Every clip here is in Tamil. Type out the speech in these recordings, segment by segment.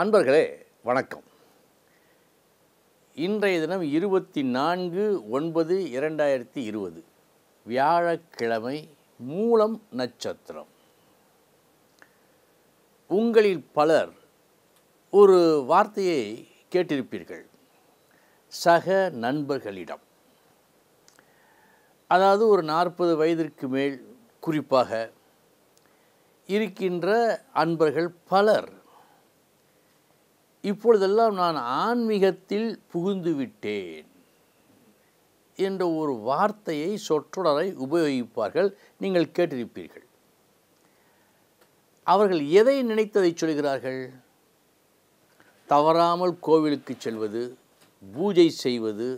அன்பர்களே வணக்கம் இன்றைய தினம் இருபத்தி நான்கு ஒன்பது இரண்டாயிரத்தி இருபது வியாழக்கிழமை மூலம் நட்சத்திரம் உங்களில் பலர் ஒரு வார்த்தையை கேட்டிருப்பீர்கள் சக நண்பர்களிடம் அதாவது ஒரு நாற்பது வயதிற்கு மேல் குறிப்பாக இருக்கின்ற அன்பர்கள் பலர் இப்பொழுதெல்லாம் நான் ஆன்மீகத்தில் புகுந்து விட்டேன் என்ற ஒரு வார்த்தையை சொற்றொடரை உபயோகிப்பார்கள் நீங்கள் கேட்டிருப்பீர்கள் அவர்கள் எதை நினைத்ததை சொல்கிறார்கள் தவறாமல் கோவிலுக்கு செல்வது பூஜை செய்வது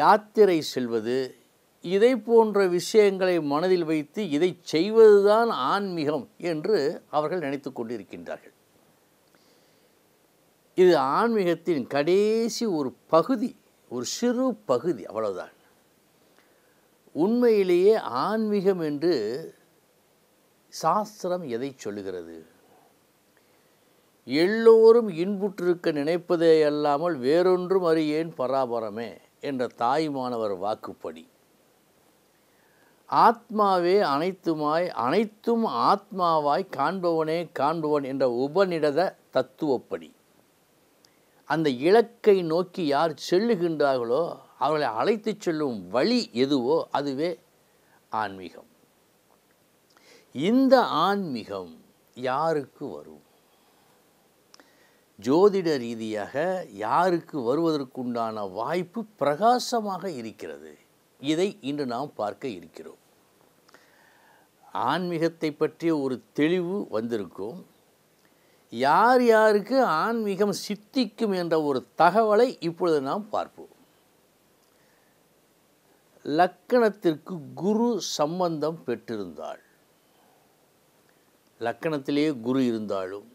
யாத்திரை செல்வது இதை போன்ற விஷயங்களை மனதில் வைத்து இதை செய்வதுதான் ஆன்மீகம் என்று அவர்கள் நினைத்து கொண்டிருக்கின்றார்கள் இது ஆன்மீகத்தின் கடைசி ஒரு பகுதி ஒரு சிறு பகுதி அவ்வளவுதான் உண்மையிலேயே ஆன்மீகம் என்று சாஸ்திரம் எதை சொல்லுகிறது எல்லோரும் இன்புற்றிருக்க நினைப்பதே அல்லாமல் வேறொன்றும் அறியேன் பராபரமே என்ற தாய்மானவர் வாக்குப்படி ஆத்மாவே அனைத்துமாய் அனைத்தும் ஆத்மாவாய் காண்பவனே காண்பவன் என்ற உபநிடத தத்துவப்படி அந்த இலக்கை நோக்கி யார் செல்லுகின்றார்களோ அவர்களை அழைத்து செல்லும் வழி எதுவோ அதுவே ஆன்மீகம் இந்த ஆன்மீகம் யாருக்கு வரும் ஜோதிட ரீதியாக யாருக்கு வருவதற்குண்டான வாய்ப்பு பிரகாசமாக இருக்கிறது இதை இன்று நாம் பார்க்க இருக்கிறோம் ஆன்மீகத்தை பற்றிய ஒரு தெளிவு வந்திருக்கும் யார் யாருக்கு ஆன்மீகம் சித்திக்கும் என்ற ஒரு தகவலை இப்பொழுது நாம் பார்ப்போம் லக்கணத்திற்கு குரு சம்பந்தம் பெற்றிருந்தாள் லக்கணத்திலேயே குரு இருந்தாலும்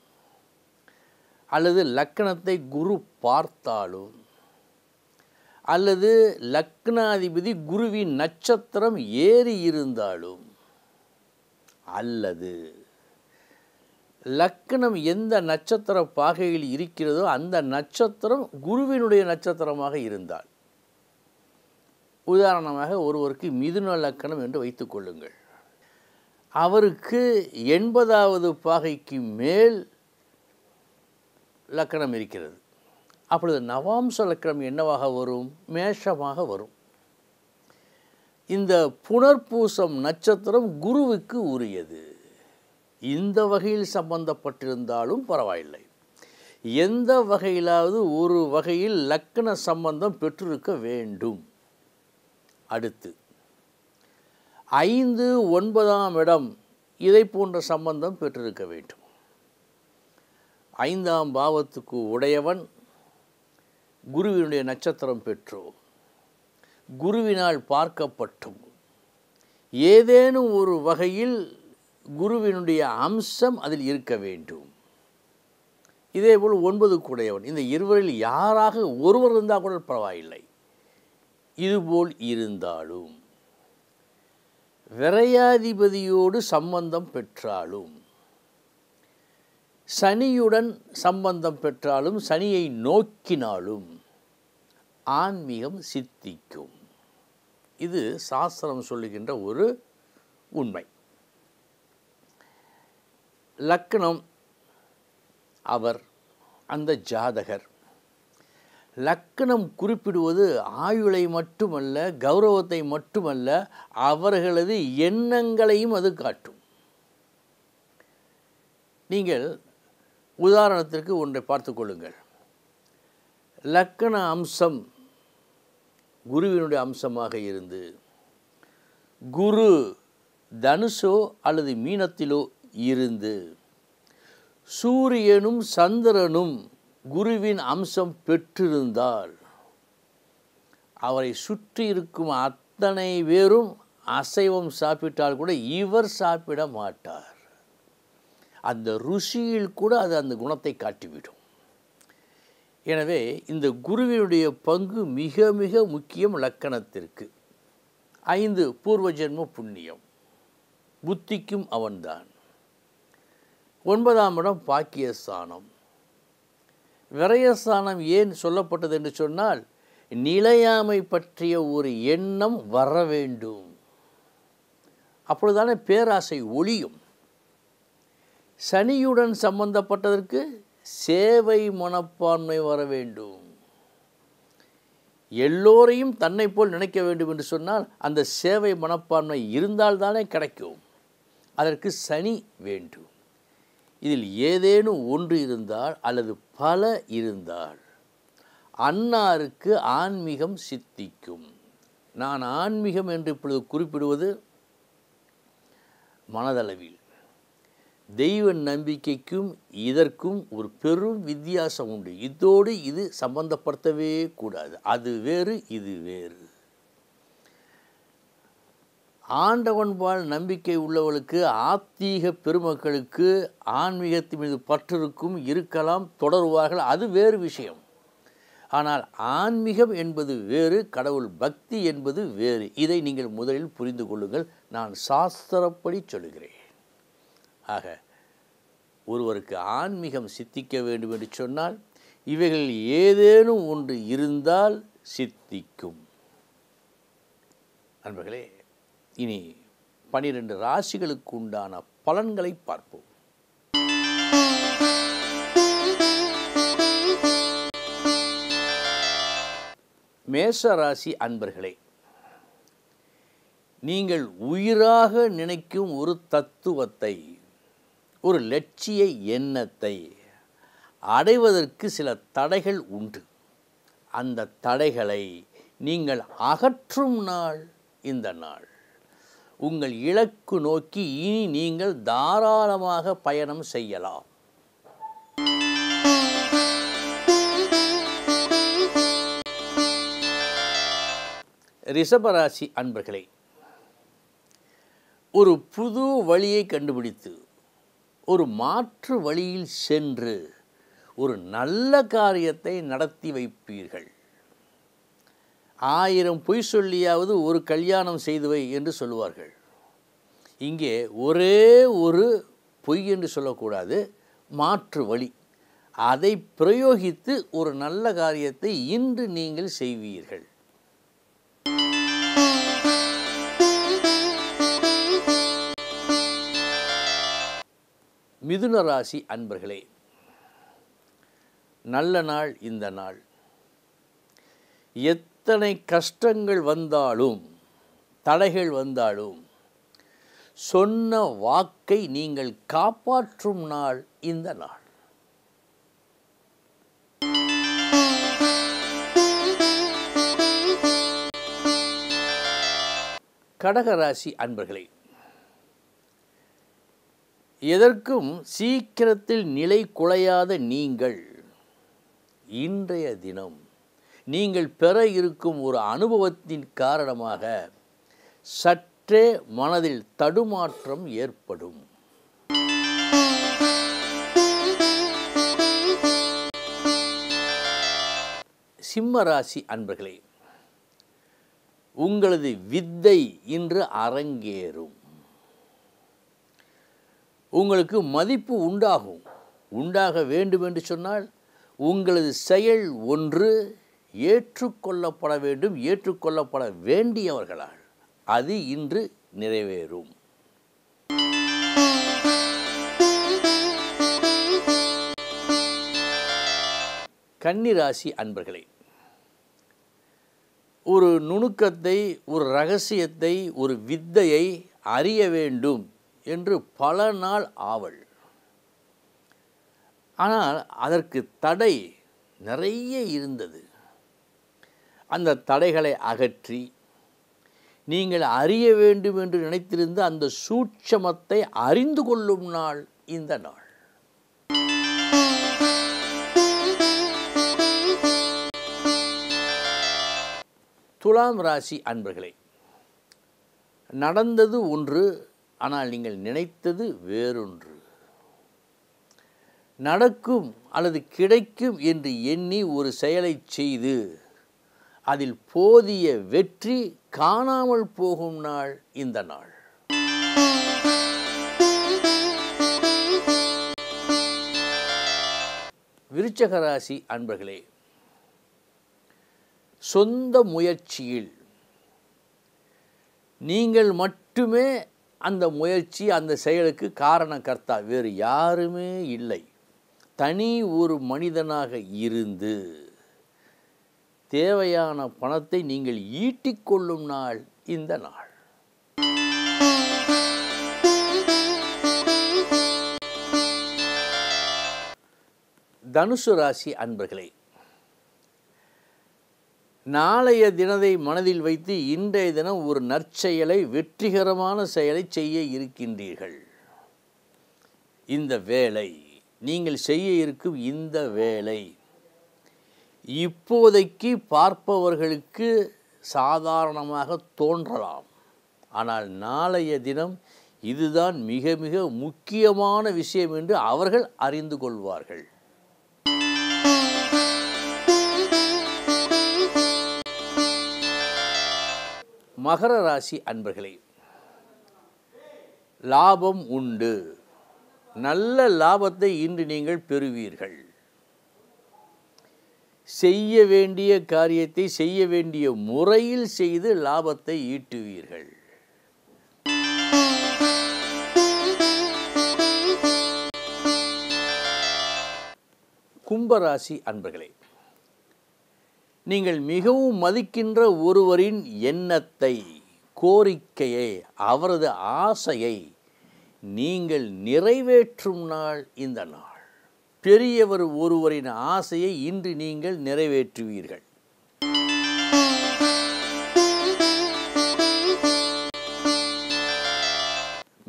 அல்லது லக்கணத்தை குரு பார்த்தாலும் அல்லது லக்னாதிபதி குருவின் நட்சத்திரம் ஏறி இருந்தாலும் அல்லது லக்கணம் எந்த நட்சத்திர பாகையில் இருக்கிறதோ அந்த நட்சத்திரம் குருவினுடைய நட்சத்திரமாக இருந்தால் உதாரணமாக ஒருவருக்கு மிதுன லக்கணம் என்று வைத்துக்கொள்ளுங்கள் அவருக்கு எண்பதாவது பாகைக்கு மேல் லக்கணம் இருக்கிறது அப்பொழுது நவாம்ச லக்கணம் என்னவாக வரும் மேஷமாக வரும் இந்த புனர்பூசம் நட்சத்திரம் குருவுக்கு உரியது இந்த வகையில் சம்பந்தப்பட்டிருந்தாலும் பரவாயில்லை எந்த வகையிலாவது ஒரு வகையில் லக்கண சம்பந்தம் பெற்றிருக்க வேண்டும் அடுத்து ஐந்து ஒன்பதாம் இடம் இதை போன்ற சம்பந்தம் பெற்றிருக்க வேண்டும் ஐந்தாம் பாவத்துக்கு உடையவன் குருவினுடைய நட்சத்திரம் பெற்றோ குருவினால் பார்க்கப்பட்டும் ஏதேனும் ஒரு வகையில் குருவினுடைய அம்சம் அதில் இருக்க வேண்டும் இதேபோல் ஒன்பது கூடையவன் இந்த இருவரில் யாராக ஒருவர் இருந்தால் கூட பரவாயில்லை இதுபோல் இருந்தாலும் விரையாதிபதியோடு சம்பந்தம் பெற்றாலும் சனியுடன் சம்பந்தம் பெற்றாலும் சனியை நோக்கினாலும் ஆன்மீகம் சித்திக்கும் இது சாஸ்திரம் சொல்லுகின்ற ஒரு உண்மை லக்னம் அவர் அந்த ஜாதகர் லக்கணம் குறிப்பிடுவது ஆயுளை மட்டுமல்ல கௌரவத்தை மட்டுமல்ல அவர்களது எண்ணங்களையும் அது காட்டும் நீங்கள் உதாரணத்திற்கு ஒன்றை பார்த்து கொள்ளுங்கள் லக்கண அம்சம் குருவினுடைய அம்சமாக இருந்து குரு தனுஷோ அல்லது மீனத்திலோ இருந்து சூரியனும் சந்திரனும் குருவின் அம்சம் பெற்றிருந்தால் அவரை சுற்றி இருக்கும் அத்தனை பேரும் அசைவம் சாப்பிட்டால் கூட இவர் சாப்பிட மாட்டார் அந்த ருசியில் கூட அது அந்த குணத்தை காட்டிவிடும் எனவே இந்த குருவினுடைய பங்கு மிக மிக முக்கியம் லக்கணத்திற்கு ஐந்து பூர்வஜென்ம புண்ணியம் புத்திக்கும் அவன்தான் ஒன்பதாம் இடம் பாக்கியஸ்தானம் விரயஸ்தானம் ஏன் சொல்லப்பட்டது என்று சொன்னால் நிலையாமை பற்றிய ஒரு எண்ணம் வர வேண்டும் அப்பொழுதான பேராசை ஒளியும் சனியுடன் சம்பந்தப்பட்டதற்கு சேவை மனப்பான்மை வர வேண்டும் எல்லோரையும் தன்னை போல் நினைக்க வேண்டும் என்று சொன்னால் அந்த சேவை மனப்பான்மை இருந்தால்தானே கிடைக்கும் அதற்கு சனி வேண்டும் இதில் ஏதேனும் ஒன்று இருந்தால் அல்லது பல இருந்தால் அன்னாருக்கு ஆன்மீகம் சித்திக்கும் நான் ஆன்மீகம் என்று இப்பொழுது குறிப்பிடுவது மனதளவில் தெய்வ நம்பிக்கைக்கும் இதற்கும் ஒரு பெரும் வித்தியாசம் உண்டு இதோடு இது சம்பந்தப்படுத்தவே கூடாது அது வேறு இது வேறு ஆண்டவன் வாழ் நம்பிக்கை உள்ளவளுக்கு ஆத்தீக பெருமக்களுக்கு ஆன்மீகத்தின் மீது பற்றிருக்கும் இருக்கலாம் தொடருவார்கள் அது வேறு விஷயம் ஆனால் ஆன்மீகம் என்பது வேறு கடவுள் பக்தி என்பது வேறு இதை நீங்கள் முதலில் புரிந்து கொள்ளுங்கள் நான் சாஸ்திரப்படி சொல்கிறேன் ஆக ஒருவருக்கு ஆன்மீகம் சித்திக்க வேண்டும் என்று சொன்னால் இவைகள் ஏதேனும் ஒன்று இருந்தால் சித்திக்கும் நண்பர்களே இனி பனிரெண்டு ராசிகளுக்கு உண்டான பலன்களை பார்ப்போம் மேச ராசி அன்பர்களே நீங்கள் உயிராக நினைக்கும் ஒரு தத்துவத்தை ஒரு லட்சிய எண்ணத்தை அடைவதற்கு சில தடைகள் உண்டு அந்த தடைகளை நீங்கள் அகற்றும் நாள் இந்த நாள் உங்கள் இலக்கு நோக்கி இனி நீங்கள் தாராளமாக பயணம் செய்யலாம் ரிஷபராசி அன்பர்களே ஒரு புது வழியை கண்டுபிடித்து ஒரு மாற்று வழியில் சென்று ஒரு நல்ல காரியத்தை நடத்தி வைப்பீர்கள் ஆயிரம் பொய் சொல்லியாவது ஒரு கல்யாணம் செய்துவை என்று சொல்லுவார்கள் இங்கே ஒரே ஒரு பொய் என்று சொல்லக்கூடாது மாற்று வழி அதை பிரயோகித்து ஒரு நல்ல காரியத்தை இன்று நீங்கள் செய்வீர்கள் மிதுன ராசி அன்பர்களே நல்ல நாள் இந்த நாள் எத் எத்தனை கஷ்டங்கள் வந்தாலும் தடைகள் வந்தாலும் சொன்ன வாக்கை நீங்கள் காப்பாற்றும் நாள் இந்த நாள் கடகராசி அன்பர்களே எதற்கும் சீக்கிரத்தில் நிலை குலையாத நீங்கள் இன்றைய தினம் நீங்கள் பெற இருக்கும் ஒரு அனுபவத்தின் காரணமாக சற்றே மனதில் தடுமாற்றம் ஏற்படும் சிம்ம ராசி அன்பர்களே உங்களது வித்தை இன்று அரங்கேறும் உங்களுக்கு மதிப்பு உண்டாகும் உண்டாக வேண்டும் என்று சொன்னால் உங்களது செயல் ஒன்று ஏற்றுக்கொள்ளப்பட வேண்டும் ஏற்றுக்கொள்ளப்பட வேண்டியவர்களால் அது இன்று நிறைவேறும் கன்னிராசி அன்பர்களே ஒரு நுணுக்கத்தை ஒரு ரகசியத்தை ஒரு வித்தையை அறிய வேண்டும் என்று பல நாள் ஆவல் ஆனால் அதற்கு தடை நிறைய இருந்தது அந்த தடைகளை அகற்றி நீங்கள் அறிய வேண்டும் என்று நினைத்திருந்த அந்த சூட்சமத்தை அறிந்து கொள்ளும் நாள் இந்த நாள் துலாம் ராசி அன்பர்களே நடந்தது ஒன்று ஆனால் நீங்கள் நினைத்தது வேறொன்று நடக்கும் அல்லது கிடைக்கும் என்று எண்ணி ஒரு செயலை செய்து அதில் போதிய வெற்றி காணாமல் போகும் நாள் இந்த நாள் விருச்சகராசி அன்பர்களே சொந்த முயற்சியில் நீங்கள் மட்டுமே அந்த முயற்சி அந்த செயலுக்கு காரணக்கர்த்தா வேறு யாருமே இல்லை தனி ஒரு மனிதனாக இருந்து தேவையான பணத்தை நீங்கள் ஈட்டிக்கொள்ளும் நாள் இந்த நாள் தனுசு ராசி அன்பர்களே நாளைய தினத்தை மனதில் வைத்து இன்றைய தினம் ஒரு நற்செயலை வெற்றிகரமான செயலை செய்ய இருக்கின்றீர்கள் இந்த வேலை நீங்கள் செய்ய இருக்கும் இந்த வேலை இப்போதைக்கு பார்ப்பவர்களுக்கு சாதாரணமாக தோன்றலாம் ஆனால் நாளைய தினம் இதுதான் மிக மிக முக்கியமான விஷயம் என்று அவர்கள் அறிந்து கொள்வார்கள் மகர ராசி அன்பர்களே லாபம் உண்டு நல்ல லாபத்தை இன்று நீங்கள் பெறுவீர்கள் செய்ய வேண்டிய காரியத்தை செய்ய வேண்டிய முறையில் செய்து லாபத்தை ஈட்டுவீர்கள் கும்பராசி அன்பர்களே நீங்கள் மிகவும் மதிக்கின்ற ஒருவரின் எண்ணத்தை கோரிக்கையை அவரது ஆசையை நீங்கள் நிறைவேற்றும் நாள் இந்த நாள் பெரியவர் ஒருவரின் ஆசையை இன்று நீங்கள் நிறைவேற்றுவீர்கள்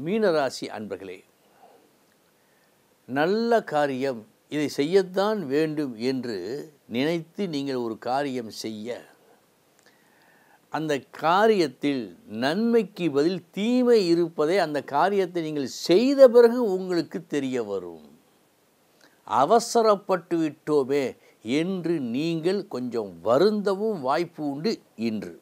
மீனராசி அன்பர்களே நல்ல காரியம் இதை செய்யத்தான் வேண்டும் என்று நினைத்து நீங்கள் ஒரு காரியம் செய்ய அந்த காரியத்தில் நன்மைக்கு பதில் தீமை இருப்பதை அந்த காரியத்தை நீங்கள் செய்த பிறகு உங்களுக்கு தெரிய வரும் அவசரப்பட்டு விட்டோமே என்று நீங்கள் கொஞ்சம் வருந்தவும் வாய்ப்பு உண்டு இன்று